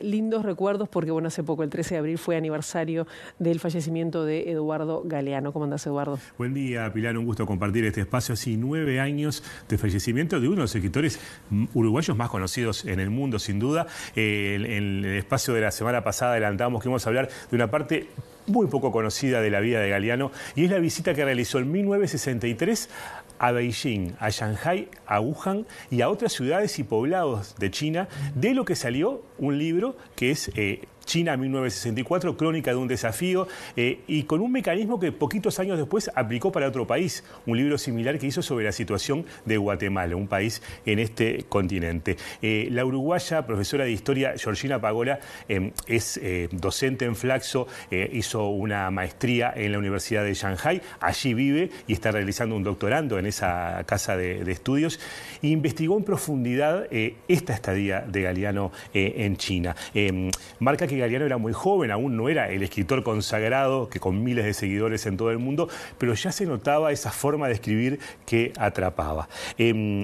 lindos recuerdos porque, bueno, hace poco, el 13 de abril, fue aniversario del fallecimiento de Eduardo Galeano. ¿Cómo andás, Eduardo? Buen día, Pilar. Un gusto compartir este espacio. Así, nueve años de fallecimiento de uno de los escritores uruguayos más conocidos en el mundo, sin duda. en, el espacio de la semana pasada adelantábamos que íbamos a hablar de una parte muy poco conocida de la vida de Galeano, y es la visita que realizó en 1963 a Beijing, a Shanghai, a Wuhan y a otras ciudades y poblados de China, de lo que salió un libro que es... Eh, China 1964, Crónica de un desafío, eh, y con un mecanismo que poquitos años después aplicó para otro país, un libro similar que hizo sobre la situación de Guatemala, un país en este continente. Eh, la uruguaya, profesora de historia, Georgina Pagola, em, es eh, docente en Flaxo, hizo una maestría en la Universidad de Shanghai, allí vive y está realizando un doctorando en esa casa de, estudios, e investigó en profundidad esta estadía de Galeano en China. Em, marca que Galeano era muy joven, aún no era el escritor consagrado, que con miles de seguidores en todo el mundo, pero ya se notaba esa forma de escribir que atrapaba. Em,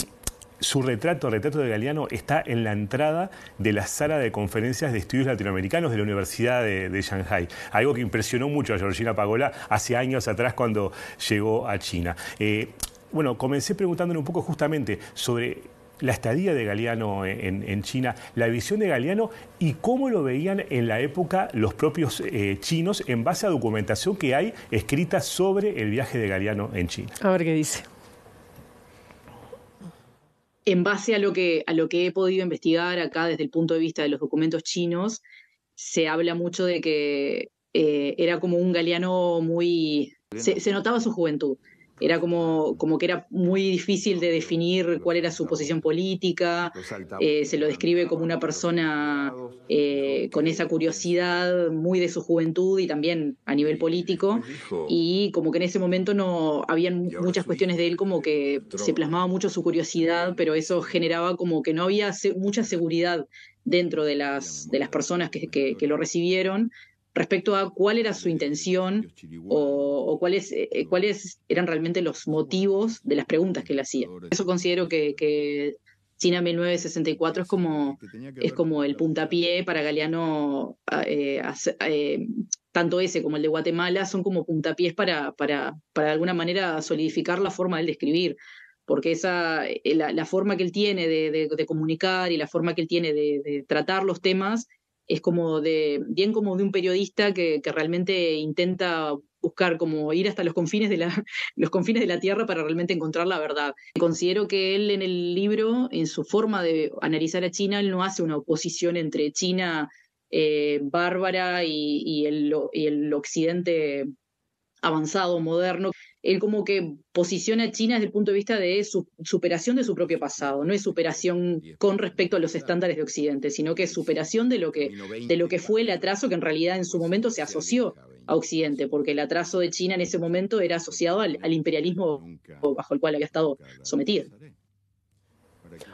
su retrato, el retrato de Galeano, está en la entrada de la sala de conferencias de estudios latinoamericanos de la Universidad de, Shanghai. Algo que impresionó mucho a Georgina Pagola hace años atrás cuando llegó a China. Eh, bueno, comencé preguntándole un poco justamente sobre la estadía de Galeano en, China, la visión de Galeano y cómo lo veían en la época los propios eh, chinos en base a documentación que hay escrita sobre el viaje de Galeano en China. A ver qué dice. En base a lo que, a lo que he podido investigar acá desde el punto de vista de los documentos chinos, se habla mucho de que eh, era como un Galeano muy... se notaba su juventud era como, como que era muy difícil de definir cuál era su posición política, eh, se lo describe como una persona eh, con esa curiosidad muy de su juventud y también a nivel político, y como que en ese momento no habían muchas cuestiones de él como que se plasmaba mucho su curiosidad, pero eso generaba como que no había mucha seguridad dentro de las, de las personas que lo recibieron, respecto a cuál era su intención o, cuáles, eh, eh, cuáles eran realmente los motivos de las preguntas que le hacía. Eso considero que, que China 1964 es como, es como el puntapié para Galeano, eh, tanto ese como el de Guatemala son como puntapiés para, para, para de alguna manera solidificar la forma de él de escribir, porque esa, la, forma que él tiene de, de, comunicar y la forma que él tiene de, de tratar los temas es como de, bien como de un periodista que, realmente intenta buscar como ir hasta los confines de la los confines de la tierra para realmente encontrar la verdad. Considero que él en el libro, en su forma de analizar a China, él no hace una oposición entre China eh, bárbara y, el, y el occidente avanzado, moderno. Él como que posiciona a China desde el punto de vista de su, superación de su propio pasado, no es superación con respecto a los estándares de Occidente, sino que es superación de lo que, de lo que fue el atraso que en realidad en su momento se asoció a Occidente, porque el atraso de China en ese momento era asociado al, imperialismo bajo el cual había estado sometido.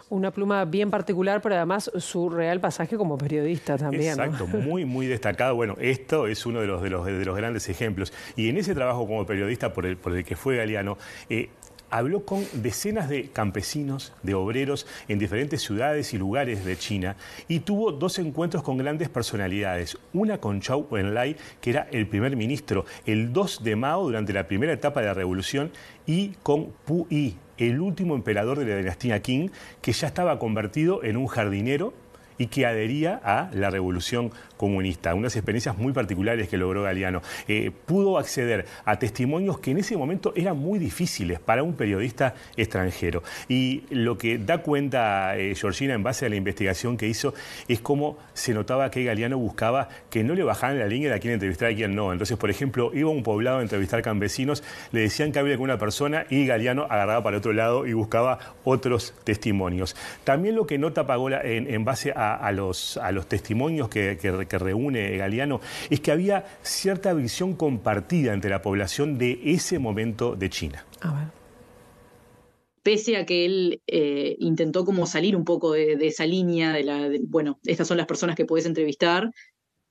Una pluma bien particular, pero además su real pasaje como periodista también. Exacto, muy, muy destacado. Bueno, esto es uno de los, de los, grandes ejemplos. Y en ese trabajo como periodista por el, por el que fue Galeano, eh, habló con decenas de campesinos, de obreros en diferentes ciudades y lugares de China y tuvo dos encuentros con grandes personalidades. Una con Zhou Wenlai, que era el primer ministro, el 2 de Mao durante la primera etapa de la revolución, y con Pu Yi, el último emperador de la dinastía Qing, que ya estaba convertido en un jardinero y que adhería a la revolución comunista. Unas experiencias muy particulares que logró Galeano. Eh, pudo acceder a testimonios que en ese momento eran muy difíciles para un periodista extranjero. Y lo que da cuenta eh, Georgina en base a la investigación que hizo es cómo se notaba que Galeano buscaba que no le bajaran la línea de a quién entrevistar y a quién no. Entonces, por ejemplo, iba a un poblado a entrevistar campesinos, le decían que había con una persona y Galeano agarraba para el otro lado y buscaba otros testimonios. También lo que nota Pagola en base a a, los, testimonios que, reúne Galeano es que había cierta visión compartida entre la población de ese momento de China. A ver. Pese a que él eh, intentó como salir un poco de, esa línea, de la, bueno, estas son las personas que puedes entrevistar,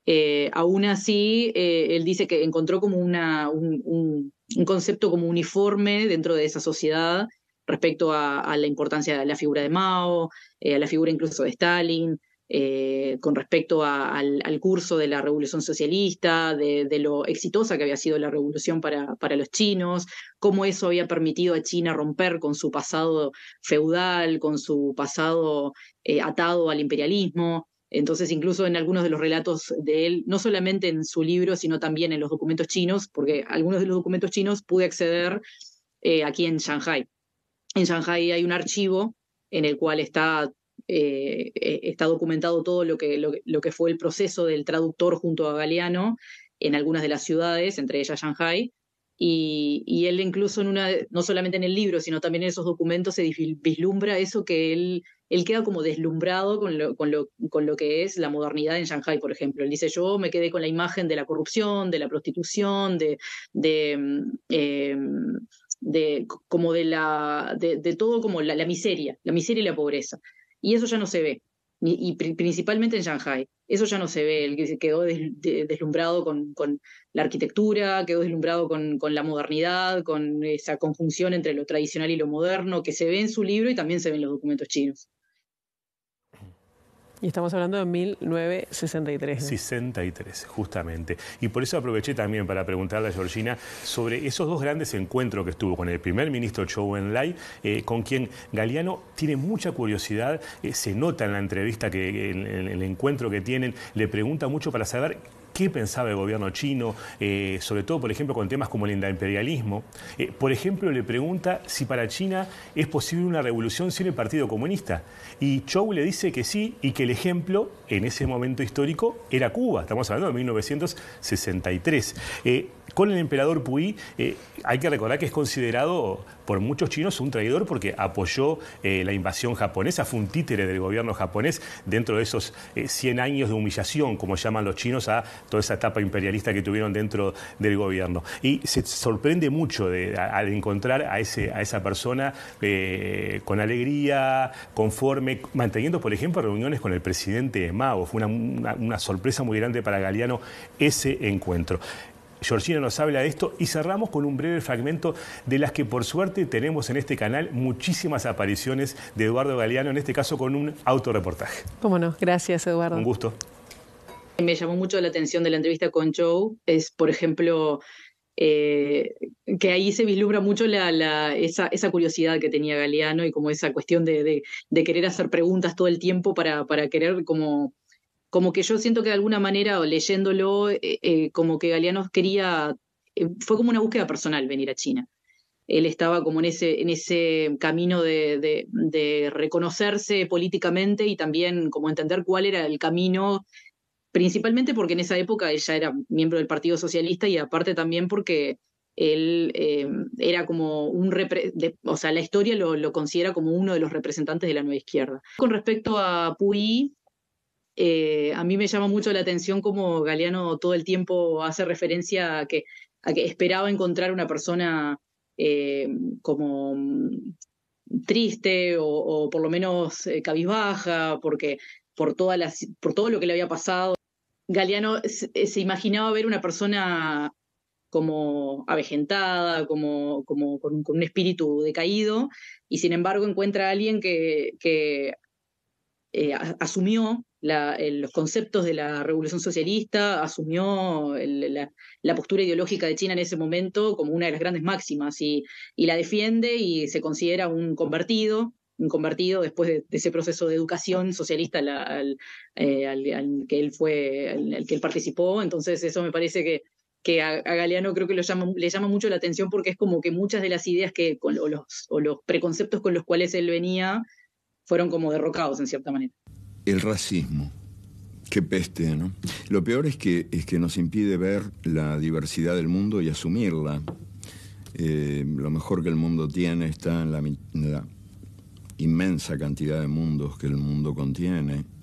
eh, aún así, eh, él dice que encontró como una, un, concepto como uniforme dentro de esa sociedad respecto a, la importancia de la figura de Mao, a la figura incluso de Stalin, eh, con respecto al, curso de la revolución socialista, de, lo exitosa que había sido la revolución para, los chinos, cómo eso había permitido a China romper con su pasado feudal, con su pasado eh, atado al imperialismo. Entonces, incluso en algunos de los relatos de él, no solamente en su libro, sino también en los documentos chinos, porque algunos de los documentos chinos pude acceder eh, aquí en Shanghai. En Shanghai hay un archivo en el cual está eh, eh, está documentado todo lo que, lo, que fue el proceso del traductor junto a Galeano en algunas de las ciudades, entre ellas Shanghai, y, él incluso en una, no solamente en el libro, sino también en esos documentos se vislumbra eso que él, él queda como deslumbrado con lo, con, lo, con lo que es la modernidad en Shanghai, por ejemplo. Él dice, yo me quedé con la imagen de la corrupción, de la prostitución, de, de, mm, eh, de como de la, de, de todo como la, la miseria, la miseria y la pobreza. Y eso ya no se ve, y, principalmente en Shanghai. Eso ya no se ve, el quedó deslumbrado con, la arquitectura, quedó deslumbrado con, la modernidad, con esa conjunción entre lo tradicional y lo moderno, que se ve en su libro y también se ve en los documentos chinos. Y estamos hablando de 1963. 63, justamente. Y por eso aproveché también para preguntarle a Georgina sobre esos dos grandes encuentros que estuvo con el primer ministro Chou Enlai, eh, con quien Galeano tiene mucha curiosidad, eh, se nota en la entrevista, que en el encuentro que tienen, le pregunta mucho para saber qué pensaba el gobierno chino, eh, sobre todo, por ejemplo, con temas como el imperialismo. Eh, por ejemplo, le pregunta si para China es posible una revolución sin el Partido Comunista. Y Chou le dice que sí y que el ejemplo en ese momento histórico era Cuba. Estamos hablando de 1963 con el emperador Puy, eh, hay que recordar que es considerado por muchos chinos un traidor porque apoyó eh, la invasión japonesa, fue un títere del gobierno japonés dentro de esos 100 eh, años de humillación, como llaman los chinos, a toda esa etapa imperialista que tuvieron dentro del gobierno. Y se sorprende mucho al encontrar a, esa persona con alegría, conforme, manteniendo, por ejemplo, reuniones con el presidente Mao. Fue una, una sorpresa muy grande para Galeano ese encuentro. Georgina nos habla de esto y cerramos con un breve fragmento de las que por suerte tenemos en este canal muchísimas apariciones de Eduardo Galeano, en este caso con un autorreportaje. Cómo no, gracias Eduardo. Un gusto. Me llamó mucho la atención de la entrevista con Joe, es por ejemplo eh, que ahí se vislumbra mucho esa, curiosidad que tenía Galeano y como esa cuestión de, querer hacer preguntas todo el tiempo para querer como como que yo siento que de alguna manera, leyéndolo, eh, eh, como que Galeano quería, eh, fue como una búsqueda personal venir a China. Él estaba como en ese, en ese camino de, reconocerse políticamente y también como entender cuál era el camino, principalmente porque en esa época ella era miembro del Partido Socialista y aparte también porque él em, era como un, o sea, la historia lo, considera como uno de los representantes de la nueva izquierda. Con respecto a Puyi, eh, a mí me llama mucho la atención cómo Galeano todo el tiempo hace referencia a que, esperaba encontrar una persona eh, como mm, triste o, por lo menos eh, cabizbaja, porque por, todas las, por todo lo que le había pasado. Galeano se, imaginaba ver una persona como avejentada, como, con, un espíritu decaído, y sin embargo encuentra a alguien que, asumió los conceptos de la revolución socialista, asumió la, postura ideológica de China en ese momento como una de las grandes máximas y, la defiende y se considera un convertido, un convertido después de, ese proceso de educación socialista al, eh, que él fue, al, que él participó. Entonces eso me parece que, a, Galeano creo que lo llama, le llama mucho la atención porque es como que muchas de las ideas que, con, los, o los preconceptos con los cuales él venía fueron como derrocados en cierta manera el racismo. Qué peste, ¿no? Lo peor es que, es que nos impide ver la diversidad del mundo y asumirla. Eh, lo mejor que el mundo tiene está en la inmensa cantidad de mundos que el mundo contiene.